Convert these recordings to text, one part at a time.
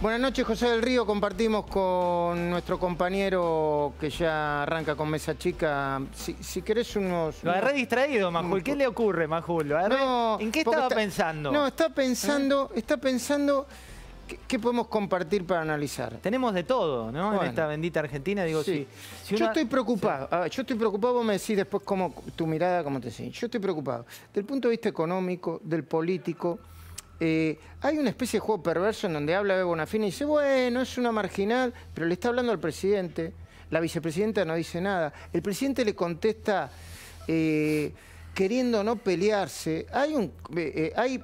Buenas noches, José del Río. Compartimos con nuestro compañero que ya arranca con Mesa Chica. Si, querés unos... Lo agarré distraído, Majul. ¿Qué le ocurre, Majul? ¿En qué estaba pensando? No, está ¿Eh? pensando... Está pensando... ¿Qué, podemos compartir para analizar? Tenemos de todo, ¿no? en esta bendita Argentina, digo, sí. Yo estoy preocupado. Ah, yo estoy preocupado, vos me decís después cómo, tu mirada, cómo te decís. Yo estoy preocupado. Del punto de vista económico, del político, eh, hay una especie de juego perverso en donde habla de Bonafini y dice, bueno, es una marginal, pero le está hablando al presidente. La vicepresidenta no dice nada. El presidente le contesta eh, queriendo no pelearse. Hay, un, eh, hay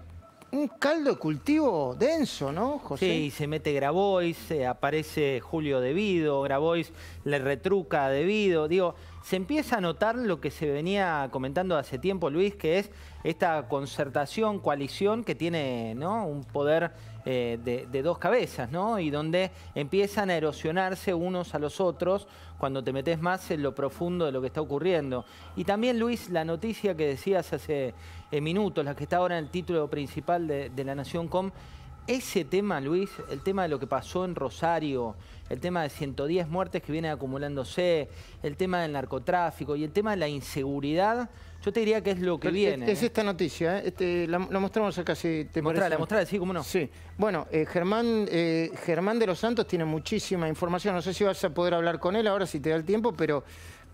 un caldo de cultivo denso, ¿no, José? Sí, se mete Grabois, eh, aparece Julio Devido, Grabois le retruca a Devido. Digo, se empieza a notar lo que se venía comentando hace tiempo, Luis, que es esta concertación, coalición que tiene ¿no? un poder eh, de, de, dos cabezas, ¿no? Y donde empiezan a erosionarse unos a los otros cuando te metes más en lo profundo de lo que está ocurriendo. Y también, Luis, la noticia que decías hace en eh, minutos, la que está ahora en el título principal de, La Nación Com. Ese tema, Luis, el tema de lo que pasó en Rosario, el tema de 110 muertes que vienen acumulándose, el tema del narcotráfico y el tema de la inseguridad, yo te diría que es lo que viene. Es, ¿eh? esta noticia, ¿eh? este, la, mostramos acá si te mostrala, parece. Mostrala, sí, cómo no. Sí. Bueno, Germán, Germán de los Santos tiene muchísima información. No sé si vas a poder hablar con él ahora si te da el tiempo, pero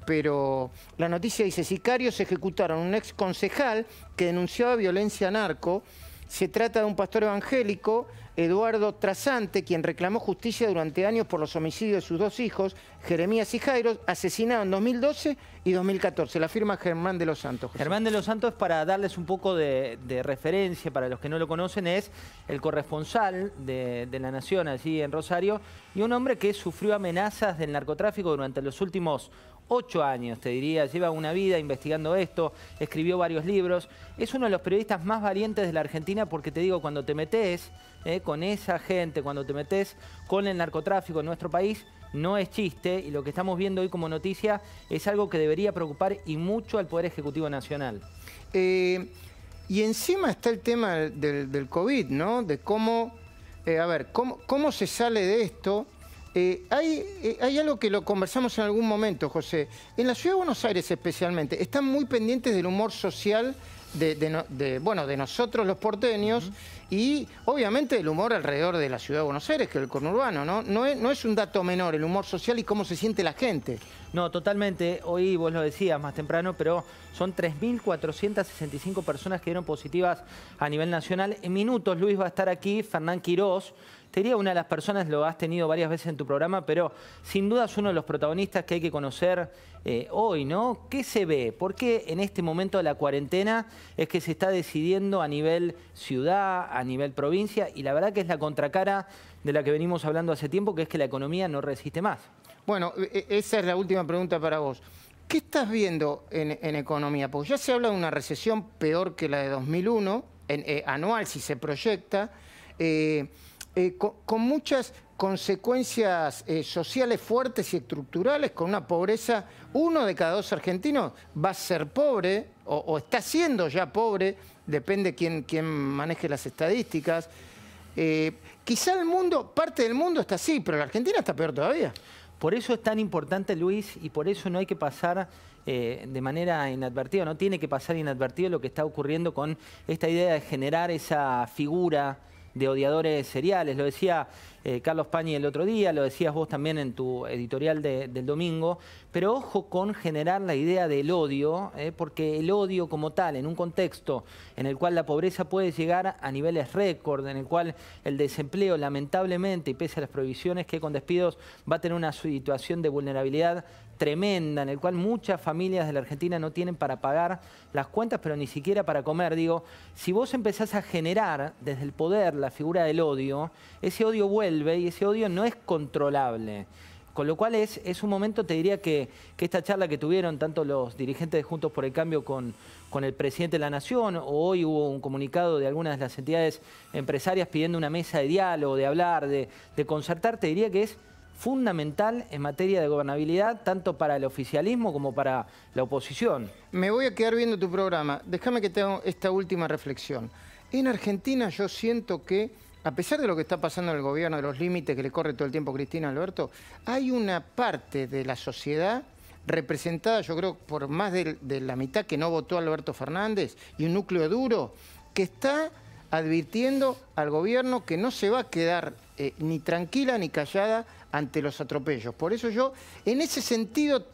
pero la noticia dice, sicarios ejecutaron un ex concejal que denunciaba violencia narco. Se trata de un pastor evangélico Eduardo Trasante, quien reclamó justicia durante años por los homicidios de sus dos hijos, Jeremías y Jairo, asesinados en 2012 y 2014. La firma Germán de los Santos. Germán de los Santos, para darles un poco de, referencia, para los que no lo conocen, es el corresponsal de, La Nación allí en Rosario y un hombre que sufrió amenazas del narcotráfico durante los últimos ocho años, te diría, lleva una vida investigando esto, escribió varios libros, es uno de los periodistas más valientes de la Argentina porque te digo, cuando te metes eh, con esa gente, cuando te metes con el narcotráfico en nuestro país, no es chiste y lo que estamos viendo hoy como noticia es algo que debería preocupar y mucho al Poder Ejecutivo Nacional. Eh, y encima está el tema del, COVID, ¿no? De cómo, eh, a ver, cómo, cómo se sale de esto. Eh, hay, hay, algo que lo conversamos en algún momento, José. En la ciudad de Buenos Aires especialmente, están muy pendientes del humor social de, bueno, de nosotros los porteños y obviamente el humor alrededor de la ciudad de Buenos Aires, que el conurbano, ¿no? No es, no es un dato menor el humor social y cómo se siente la gente. No, totalmente. Hoy vos lo decías más temprano, pero son 3.465 personas que dieron positivas a nivel nacional. En minutos Luis va a estar aquí, Fernán Quirós. Sería una de las personas, lo has tenido varias veces en tu programa, pero sin duda es uno de los protagonistas que hay que conocer eh, hoy, ¿no? ¿Qué se ve? ¿Por qué en este momento de la cuarentena es que se está decidiendo a nivel ciudad, a nivel provincia? Y la verdad que es la contracara de la que venimos hablando hace tiempo, que es que la economía no resiste más. Bueno, e, e, esa es la última pregunta para vos. ¿Qué estás viendo en, economía? Porque ya se habla de una recesión peor que la de 2001, eh, anual si se proyecta. Eh, eh, con, muchas consecuencias eh, sociales fuertes y estructurales, con una pobreza, uno de cada dos argentinos va a ser pobre o, está siendo ya pobre, depende quién, quién maneje las estadísticas. Eh, quizá el mundo, parte del mundo está así, pero la Argentina está peor todavía. Por eso es tan importante, Luis, y por eso no hay que pasar de manera inadvertida, no tiene que pasar inadvertido lo que está ocurriendo con esta idea de generar esa figura de odiadores seriales. Lo decía eh, Carlos Pañi el otro día, lo decías vos también en tu editorial del domingo, pero ojo con generar la idea del odio, eh, porque el odio como tal, en un contexto en el cual la pobreza puede llegar a niveles récord, en el cual el desempleo lamentablemente, y pese a las prohibiciones que con despidos va a tener una situación de vulnerabilidad tremenda, en el cual muchas familias de la Argentina no tienen para pagar las cuentas, pero ni siquiera para comer. Digo, si vos empezás a generar desde el poder la figura del odio, ese odio vuelve y ese odio no es controlable. Con lo cual es, un momento, te diría que, esta charla que tuvieron tanto los dirigentes de Juntos por el Cambio con, el presidente de la Nación, o hoy hubo un comunicado de algunas de las entidades empresarias pidiendo una mesa de diálogo, de hablar, de, concertar, te diría que es fundamental en materia de gobernabilidad, tanto para el oficialismo como para la oposición. Me voy a quedar viendo tu programa. Déjame que tenga esta última reflexión. En Argentina yo siento que a pesar de lo que está pasando en el gobierno, de los límites que le corre todo el tiempo Cristina Alberto, hay una parte de la sociedad representada, yo creo, por más de, la mitad que no votó a Alberto Fernández y un núcleo duro que está advirtiendo al gobierno que no se va a quedar eh, ni tranquila ni callada ante los atropellos. Por eso yo, en ese sentido,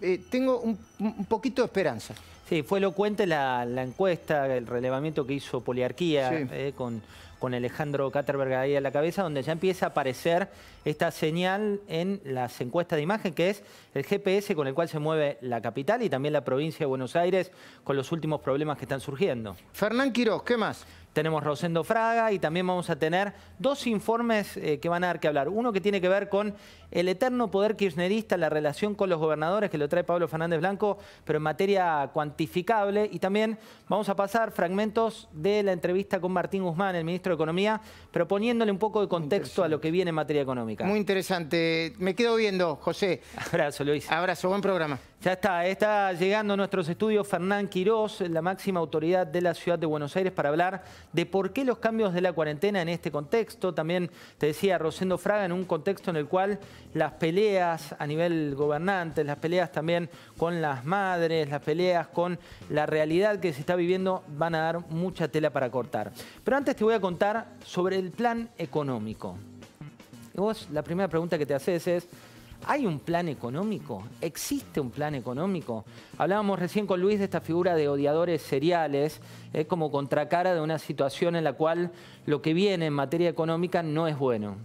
eh, tengo un, poquito de esperanza. Sí, fue elocuente la, encuesta, el relevamiento que hizo Poliarquía eh, con con Alejandro Katerberg ahí a la cabeza, donde ya empieza a aparecer esta señal en las encuestas de imagen, que es el GPS con el cual se mueve la capital y también la provincia de Buenos Aires con los últimos problemas que están surgiendo. Fernán Quiroz, ¿qué más? Tenemos Rosendo Fraga y también vamos a tener dos informes eh, que van a dar que hablar. Uno que tiene que ver con el eterno poder kirchnerista, la relación con los gobernadores que lo trae Pablo Fernández Blanco, pero en materia cuantificable. Y también vamos a pasar fragmentos de la entrevista con Martín Guzmán, el ministro Economía, pero poniéndole un poco de contexto a lo que viene en materia económica. Muy interesante. Me quedo viendo, José. Abrazo, Luis. Abrazo, buen programa. Ya está, está llegando a nuestros estudios Fernán Quirós, la máxima autoridad de la ciudad de Buenos Aires, para hablar de por qué los cambios de la cuarentena en este contexto. También te decía Rosendo Fraga, en un contexto en el cual las peleas a nivel gobernante, las peleas también con las madres, las peleas con la realidad que se está viviendo, van a dar mucha tela para cortar. Pero antes te voy a contar sobre el plan económico. Y vos, la primera pregunta que te haces es ¿Hay un plan económico? ¿Existe un plan económico? Hablábamos recién con Luis de esta figura de odiadores seriales, es como contracara de una situación en la cual lo que viene en materia económica no es bueno.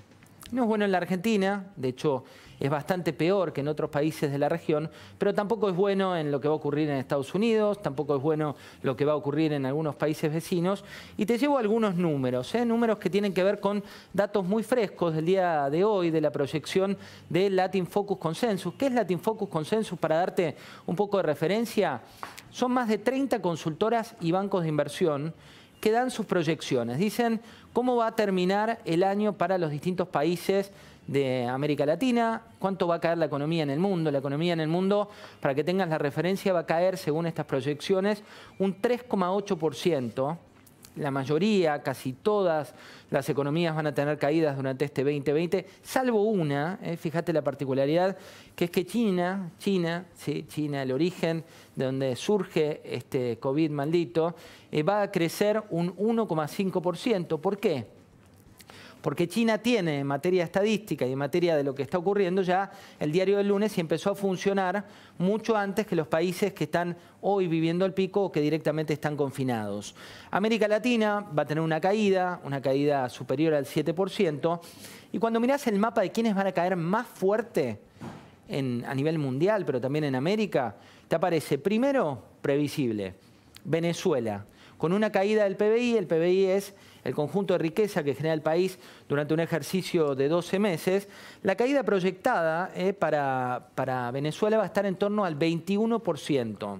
No es bueno en la Argentina, de hecho es bastante peor que en otros países de la región, pero tampoco es bueno en lo que va a ocurrir en Estados Unidos, tampoco es bueno lo que va a ocurrir en algunos países vecinos. Y te llevo algunos números, ¿eh? números que tienen que ver con datos muy frescos del día de hoy, de la proyección de Latin Focus Consensus. ¿Qué es Latin Focus Consensus? Para darte un poco de referencia, son más de 30 consultoras y bancos de inversión que dan sus proyecciones. Dicen cómo va a terminar el año para los distintos países de América Latina, cuánto va a caer la economía en el mundo. La economía en el mundo, para que tengas la referencia, va a caer, según estas proyecciones, un 3,8% la mayoría, casi todas las economías van a tener caídas durante este 2020, salvo una, eh, fíjate la particularidad, que es que China, China, ¿sí? China, el origen de donde surge este COVID maldito, eh, va a crecer un 1,5%. ¿Por qué? Porque China tiene en materia estadística y en materia de lo que está ocurriendo ya el diario del lunes y empezó a funcionar mucho antes que los países que están hoy viviendo el pico o que directamente están confinados. América Latina va a tener una caída, una caída superior al 7%. Y cuando mirás el mapa de quiénes van a caer más fuerte a nivel mundial, pero también en América, te aparece primero previsible, Venezuela, con una caída del PBI, el PBI es el conjunto de riqueza que genera el país durante un ejercicio de 12 meses, la caída proyectada eh, para, para Venezuela va a estar en torno al 21%.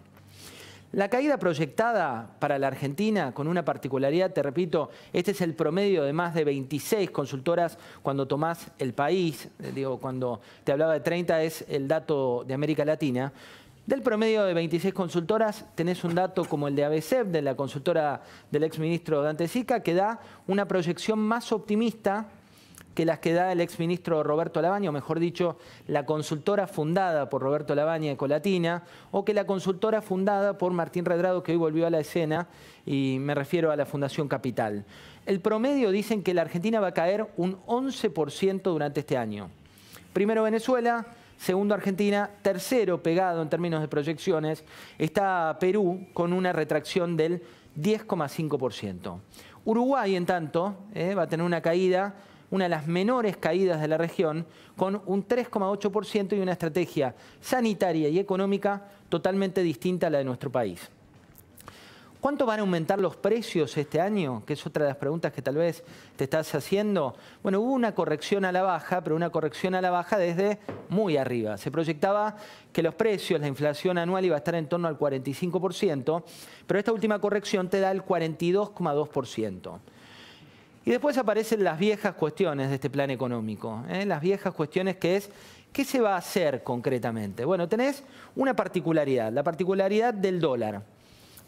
La caída proyectada para la Argentina, con una particularidad, te repito, este es el promedio de más de 26 consultoras cuando tomás el país, eh, digo, cuando te hablaba de 30 es el dato de América Latina, del promedio de 26 consultoras, tenés un dato como el de ABCEP, de la consultora del exministro Dante Sica, que da una proyección más optimista que las que da el exministro Roberto Labaña, o mejor dicho, la consultora fundada por Roberto Labaña de Colatina, o que la consultora fundada por Martín Redrado, que hoy volvió a la escena, y me refiero a la Fundación Capital. El promedio dicen que la Argentina va a caer un 11% durante este año. Primero Venezuela, segundo Argentina, tercero pegado en términos de proyecciones está Perú con una retracción del 10,5%. Uruguay, en tanto, eh, va a tener una caída, una de las menores caídas de la región, con un 3,8% y una estrategia sanitaria y económica totalmente distinta a la de nuestro país. ¿Cuánto van a aumentar los precios este año? Que es otra de las preguntas que tal vez te estás haciendo. Bueno, hubo una corrección a la baja, pero una corrección a la baja desde muy arriba. Se proyectaba que los precios, la inflación anual iba a estar en torno al 45%, pero esta última corrección te da el 42,2%. Y después aparecen las viejas cuestiones de este plan económico, ¿eh? las viejas cuestiones que es, ¿qué se va a hacer concretamente? Bueno, tenés una particularidad, la particularidad del dólar.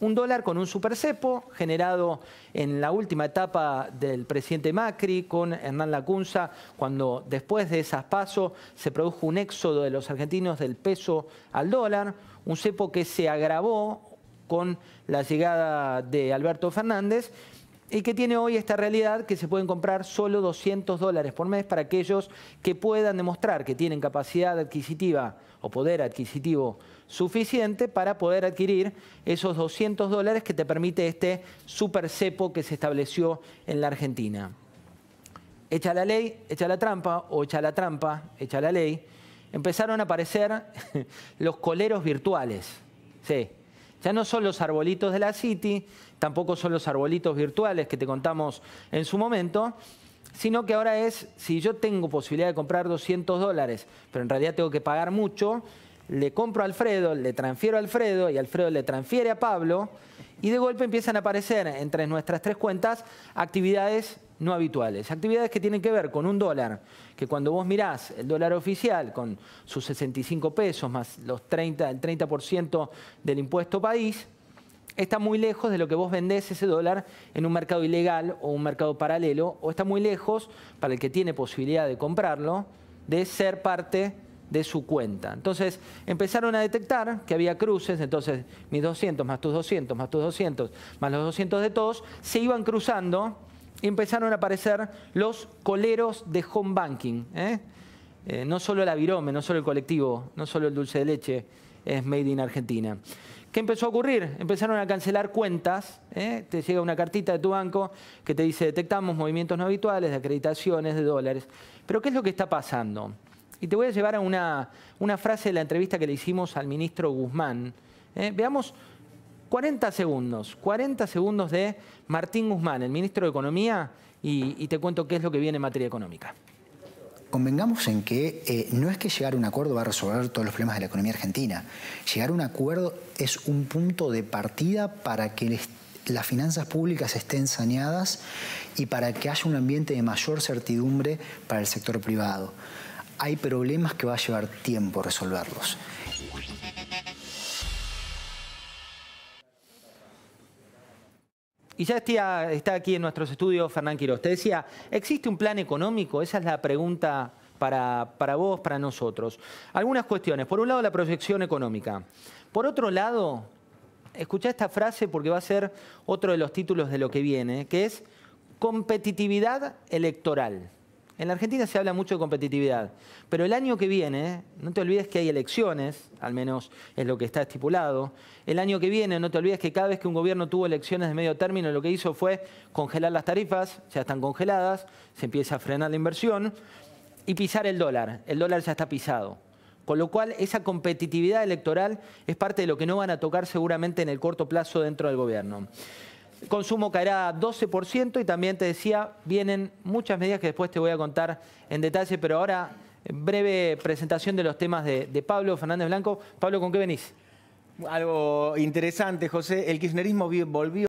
Un dólar con un supercepo generado en la última etapa del presidente Macri con Hernán Lacunza, cuando después de esas pasos se produjo un éxodo de los argentinos del peso al dólar, un cepo que se agravó con la llegada de Alberto Fernández y que tiene hoy esta realidad que se pueden comprar solo 200 dólares por mes para aquellos que puedan demostrar que tienen capacidad adquisitiva o poder adquisitivo suficiente para poder adquirir esos 200 dólares que te permite este super cepo que se estableció en la Argentina. Echa la ley, echa la trampa, o echa la trampa, echa la ley, empezaron a aparecer los coleros virtuales. Ya no son los arbolitos de la City, tampoco son los arbolitos virtuales que te contamos en su momento, sino que ahora es, si yo tengo posibilidad de comprar 200 dólares, pero en realidad tengo que pagar mucho, le compro a Alfredo, le transfiero a Alfredo y Alfredo le transfiere a Pablo y de golpe empiezan a aparecer entre nuestras tres cuentas actividades no habituales, actividades que tienen que ver con un dólar, que cuando vos mirás el dólar oficial con sus 65 pesos más los 30, el 30% del impuesto país, está muy lejos de lo que vos vendés ese dólar en un mercado ilegal o un mercado paralelo, o está muy lejos, para el que tiene posibilidad de comprarlo, de ser parte de su cuenta. Entonces empezaron a detectar que había cruces, entonces mis 200 más tus 200 más tus 200 más los 200 de todos se iban cruzando y empezaron a aparecer los coleros de home banking. ¿eh? Eh, no solo el virome, no solo el colectivo, no solo el dulce de leche es made in Argentina. ¿Qué empezó a ocurrir? Empezaron a cancelar cuentas. ¿eh? Te llega una cartita de tu banco que te dice detectamos movimientos no habituales de acreditaciones, de dólares. Pero ¿qué es lo que está pasando? Y te voy a llevar a una, frase de la entrevista que le hicimos al ministro Guzmán. ¿eh? Veamos 40 segundos, 40 segundos de Martín Guzmán, el ministro de Economía, y te cuento qué es lo que viene en materia económica convengamos en que eh, no es que llegar a un acuerdo va a resolver todos los problemas de la economía argentina. Llegar a un acuerdo es un punto de partida para que las finanzas públicas estén saneadas y para que haya un ambiente de mayor certidumbre para el sector privado. Hay problemas que va a llevar tiempo resolverlos. Y ya está, aquí en nuestros estudios Fernán Quiroz. Te decía, ¿existe un plan económico? Esa es la pregunta para, para, vos, para nosotros. Algunas cuestiones. Por un lado, la proyección económica. Por otro lado, escucha esta frase porque va a ser otro de los títulos de lo que viene, que es competitividad electoral. En Argentina se habla mucho de competitividad, pero el año que viene, no te olvides que hay elecciones, al menos es lo que está estipulado, el año que viene no te olvides que cada vez que un gobierno tuvo elecciones de medio término lo que hizo fue congelar las tarifas, ya están congeladas, se empieza a frenar la inversión y pisar el dólar, el dólar ya está pisado. Con lo cual, esa competitividad electoral es parte de lo que no van a tocar seguramente en el corto plazo dentro del gobierno consumo caerá 12% y también te decía, vienen muchas medidas que después te voy a contar en detalle, pero ahora breve presentación de los temas de, de Pablo Fernández Blanco. Pablo, ¿con qué venís? Algo interesante, José. El kirchnerismo volvió.